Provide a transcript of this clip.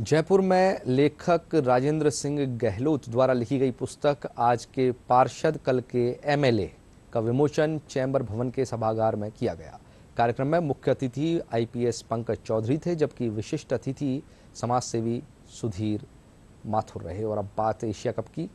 जयपुर में लेखक राजेंद्र सिंह गहलोत द्वारा लिखी गई पुस्तक आज के पार्षद कल के एमएलए का विमोचन चैम्बर भवन के सभागार में किया गया कार्यक्रम में मुख्य अतिथि आईपीएस पंकज चौधरी थे जबकि विशिष्ट अतिथि समाजसेवी सुधीर माथुर रहे और अब बात एशिया कप की